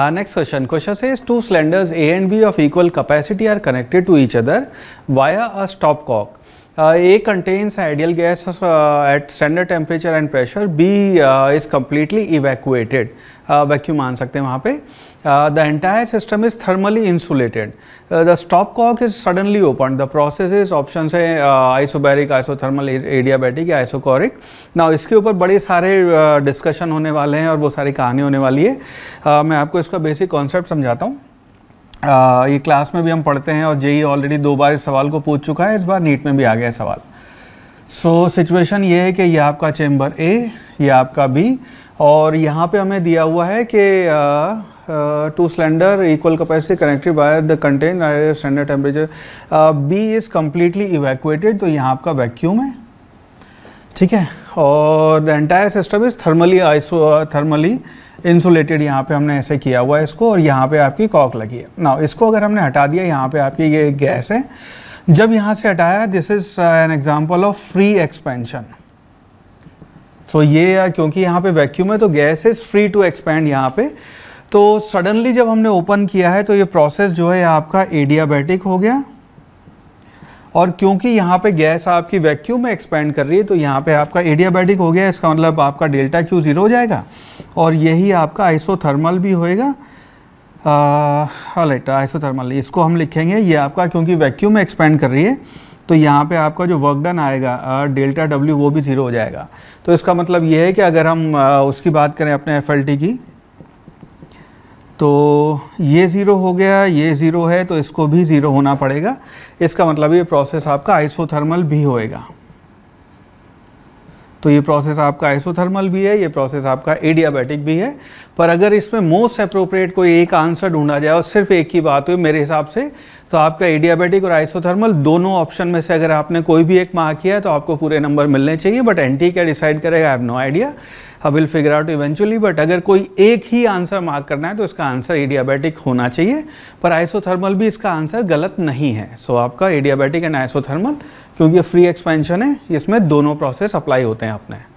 Our next question, question says two cylinders A and B of equal capacity are connected to each other via a stopcock. Uh, A contains ideal gas uh, at standard temperature and pressure. B uh, is completely evacuated. Vacuum uh, मान सकते हैं वहाँ पे the entire system is thermally insulated the stop cock is suddenly open the process is option है isobaric isothermal adiabatic isochoric ना इसके ऊपर बड़े सारे डिस्कशन uh, होने वाले हैं और वो सारी कहानी होने वाली है uh, मैं आपको इसका बेसिक कॉन्सेप्ट समझाता हूँ ये क्लास में भी हम पढ़ते हैं और जेई ऑलरेडी दो बार इस सवाल को पूछ चुका है इस बार नीट में भी आ गया सवाल सो so, सिचुएशन ये है कि ये आपका चैम्बर ए ये आपका बी और यहाँ पे हमें दिया हुआ है कि two cylinder equal capacity connected by the contain standard temperature B is completely evacuated तो यहाँ आपका वैक्यूम है ठीक है और the entire system is thermally iso thermally insulated यहाँ पे हमने ऐसे किया हुआ है इसको और यहाँ पे आपकी कॉक लगी है ना इसको अगर हमने हटा दिया यहाँ पे आपकी ये गैस है जब यहाँ से हटाया this is an example of free expansion so ये क्योंकि यहाँ पे वैक्यूम है तो gas is free to expand यहाँ पे तो सडनली जब हमने ओपन किया है तो ये प्रोसेस जो है आपका एडियाबैटिक हो गया और क्योंकि यहाँ पे गैस आपकी वैक्यूम में एक्सपेंड कर रही है तो यहाँ पे आपका एडियाबैटिक हो गया इसका मतलब आपका डेल्टा क्यू ज़ीरो हो जाएगा और यही आपका आइसोथर्मल भी होएगा राइट हाँ, आइसोथर्मल इसको हम लिखेंगे ये आपका क्योंकि वैक्यूम में एक्सपेंड कर रही है तो यहाँ पे आपका जो वर्क डन आएगा डेल्टा डब्ल्यू वो भी ज़ीरो हो जाएगा तो इसका मतलब ये है कि अगर हम आ, उसकी बात करें अपने एफ की तो ये ज़ीरो हो गया ये ज़ीरो है तो इसको भी ज़ीरो होना पड़ेगा इसका मतलब ये प्रोसेस आपका आइसोथर्मल भी होएगा तो ये प्रोसेस आपका आइसोथर्मल भी है ये प्रोसेस आपका एडियाबैटिक भी है पर अगर इसमें मोस्ट अप्रोप्रिएट कोई एक आंसर ढूंढा जाए और सिर्फ एक ही बात हुई मेरे हिसाब से तो आपका एडियाबैटिक और आइसोथर्मल दोनों ऑप्शन में से अगर आपने कोई भी एक मार्क किया है तो आपको पूरे नंबर मिलने चाहिए बट एन क्या डिसाइड करेगा I have no idea I will figure out eventually but अगर कोई एक ही आंसर मार्क करना है तो इसका आंसर एडियाबैटिक होना चाहिए पर आइसोथर्मल भी इसका आंसर गलत नहीं है सो so, आपका एडियाबैटिक एंड आइसोथर्मल क्योंकि ये फ्री एक्सपेंशन है इसमें दोनों प्रोसेस अप्लाई होते हैं अपने